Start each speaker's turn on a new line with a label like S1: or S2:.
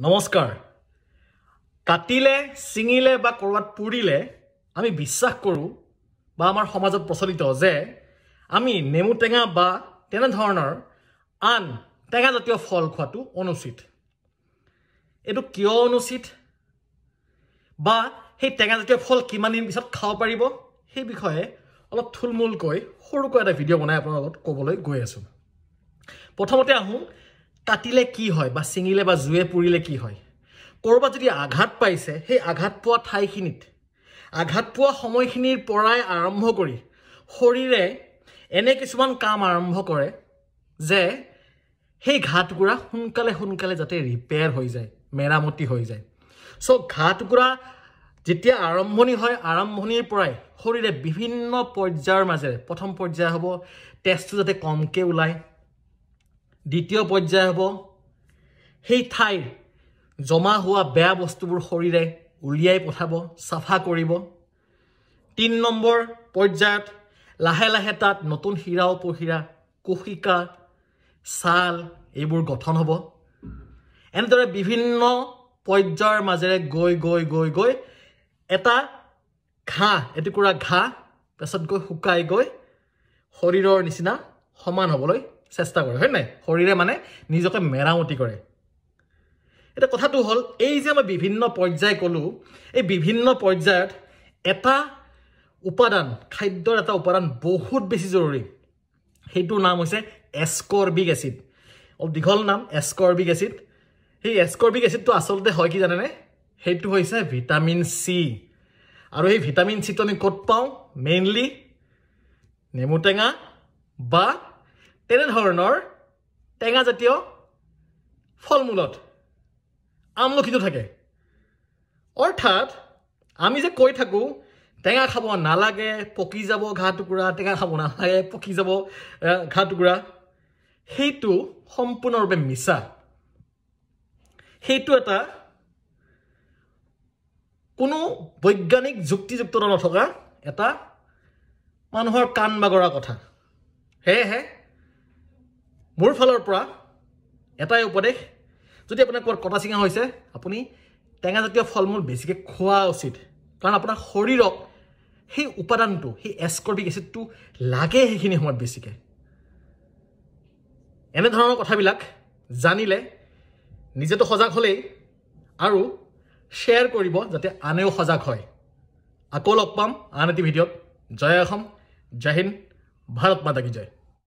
S1: নমস্কাৰ কাটিলে ছিঙিলে বা ক'ৰবাত পুৰিলে আমি বিশ্বাস কৰোঁ বা আমাৰ সমাজত প্ৰচলিত যে আমি নেমু টেঙা বা তেনেধৰণৰ আন টেঙাজাতীয় ফল খোৱাটো অনুচিত এইটো কিয় অনুচিত বা সেই টেঙাজাতীয় ফল কিমান দিন পিছত খাব পাৰিব সেই বিষয়ে অলপ থুলমূলকৈ সৰুকৈ এটা ভিডিঅ' বনাই আপোনাৰ লগত ক'বলৈ গৈ আছোঁ প্ৰথমতে আহোঁ কাটিলে কি হয় বা ছিঙিলে বা জুয়ে পুৰিলে কি হয় ক'ৰবাত যদি আঘাত পাইছে সেই আঘাত পোৱা ঠাইখিনিত আঘাত পোৱা সময়খিনিৰ পৰাই আৰম্ভ কৰি শৰীৰে এনে কিছুমান কাম আৰম্ভ কৰে যে সেই ঘাটগুড়া সোনকালে সোনকালে যাতে ৰিপেয়াৰ হৈ যায় মেৰামতি হৈ যায় চ' ঘাটগুড়া যেতিয়া আৰম্ভণি হয় আৰম্ভণিৰ পৰাই শৰীৰে বিভিন্ন পৰ্যায়ৰ মাজেৰে প্ৰথম পৰ্যায় হ'ব তেজটো যাতে কমকৈ ওলায় দ্বিতীয় পৰ্যায় হ'ব সেই ঠাইৰ জমা হোৱা বেয়া বস্তুবোৰ শৰীৰে উলিয়াই পঠাব চাফা কৰিব তিনি নম্বৰ পৰ্যায়ত লাহে লাহে তাত নতুন হীৰা উপহীৰা কুশিকা ছাল এইবোৰ গঠন হ'ব এনেদৰে বিভিন্ন পৰ্যায়ৰ মাজেৰে গৈ গৈ গৈ গৈ এটা ঘাঁহ এটুকুৰা ঘাঁহ পাছত গৈ শুকাই গৈ শৰীৰৰ নিচিনা সমান হ'বলৈ চেষ্টা কৰে হয়নে শৰীৰে মানে নিজকে মেৰামতি কৰে এতিয়া কথাটো হ'ল এই যে আমি বিভিন্ন পৰ্যায় ক'লোঁ এই বিভিন্ন পৰ্যায়ত এটা উপাদান খাদ্যৰ এটা উপাদান বহুত বেছি জৰুৰী সেইটোৰ নাম হৈছে এস্কৰ্বিক এচিড অলপ দীঘল নাম এস্কৰ্বিক এচিড সেই এছকৰ্বিক এচিডটো আচলতে হয় কি জানেনে সেইটো হৈছে ভিটামিন চি আৰু সেই ভিটামিন চিটো আমি ক'ত পাওঁ মেইনলি নেমু টেঙা বা তেনেধৰণৰ জাতীয় ফল মূলত আমলখিটো থাকে অৰ্থাৎ আমি যে কৈ থাকোঁ টেঙা খাব নালাগে পকি যাব ঘাঁ টুকুৰা টেঙা খাব নালাগে পকি যাব ঘাঁ টুকুৰা সেইটো সম্পূৰ্ণৰূপে মিছা সেইটো এটা কোনো বৈজ্ঞানিক যুক্তিযুক্ততা নথকা এটা মানুহৰ কাণ বাগৰা কথা সেয়েহে মোৰ ফালৰ পৰা এটাই উপদেশ যদি আপোনাৰ ক'ৰবাত কটা চিঙা হৈছে আপুনি টেঙাজাতীয় ফল মূল বেছিকৈ খোৱা উচিত কাৰণ আপোনাৰ শৰীৰক সেই উপাদানটো সেই এস্কৰ্বিক এচিডটো লাগে সেইখিনি সময়ত বেছিকৈ এনেধৰণৰ কথাবিলাক জানিলে নিজেতো সজাগ হ'লেই আৰু শ্বেয়াৰ কৰিব যাতে আনেও সজাগ হয় আকৌ লগ পাম আন এটি ভিডিঅ'ত জয় অসম জয় হিন্দ ভাৰত মাতা কি জয়